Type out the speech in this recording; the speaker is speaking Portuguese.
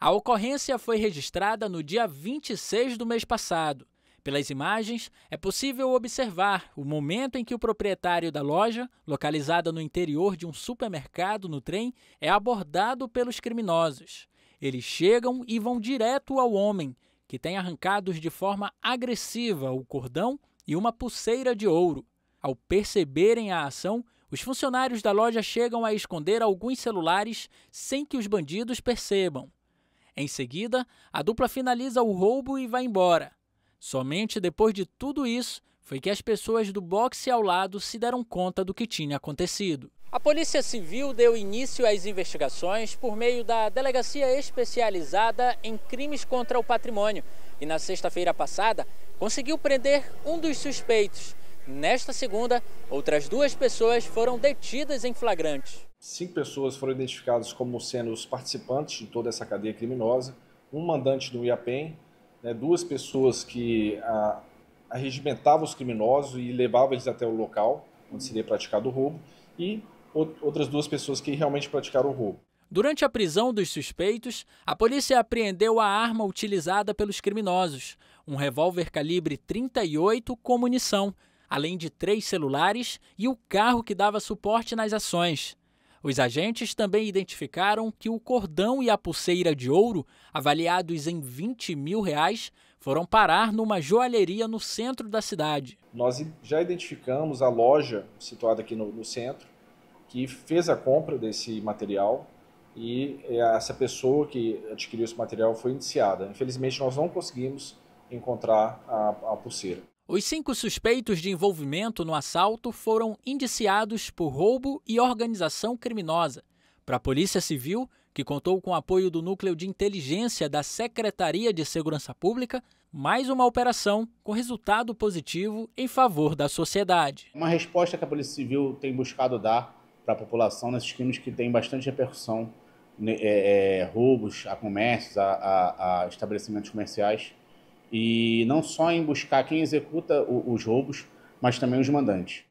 A ocorrência foi registrada no dia 26 do mês passado. Pelas imagens, é possível observar o momento em que o proprietário da loja, localizada no interior de um supermercado no trem, é abordado pelos criminosos. Eles chegam e vão direto ao homem, que tem arrancados de forma agressiva o cordão e uma pulseira de ouro. Ao perceberem a ação, os funcionários da loja chegam a esconder alguns celulares sem que os bandidos percebam. Em seguida, a dupla finaliza o roubo e vai embora. Somente depois de tudo isso foi que as pessoas do boxe ao lado se deram conta do que tinha acontecido. A Polícia Civil deu início às investigações por meio da Delegacia Especializada em Crimes contra o Patrimônio e, na sexta-feira passada, conseguiu prender um dos suspeitos. Nesta segunda, outras duas pessoas foram detidas em flagrante. Cinco pessoas foram identificadas como sendo os participantes de toda essa cadeia criminosa, um mandante do IAPEN, né, duas pessoas que ah, arregimentavam os criminosos e levavam eles até o local onde seria praticado o roubo, e outras duas pessoas que realmente praticaram o roubo. Durante a prisão dos suspeitos, a polícia apreendeu a arma utilizada pelos criminosos, um revólver calibre 38 com munição, além de três celulares e o carro que dava suporte nas ações. Os agentes também identificaram que o cordão e a pulseira de ouro, avaliados em 20 mil reais, foram parar numa joalheria no centro da cidade. Nós já identificamos a loja situada aqui no, no centro, que fez a compra desse material e é, essa pessoa que adquiriu esse material foi indiciada. Infelizmente, nós não conseguimos encontrar a, a pulseira. Os cinco suspeitos de envolvimento no assalto foram indiciados por roubo e organização criminosa. Para a Polícia Civil, que contou com o apoio do Núcleo de Inteligência da Secretaria de Segurança Pública, mais uma operação com resultado positivo em favor da sociedade. Uma resposta que a Polícia Civil tem buscado dar para a população nesses crimes que têm bastante repercussão, né, é, é, roubos a comércios, a, a, a estabelecimentos comerciais e não só em buscar quem executa os roubos, mas também os mandantes.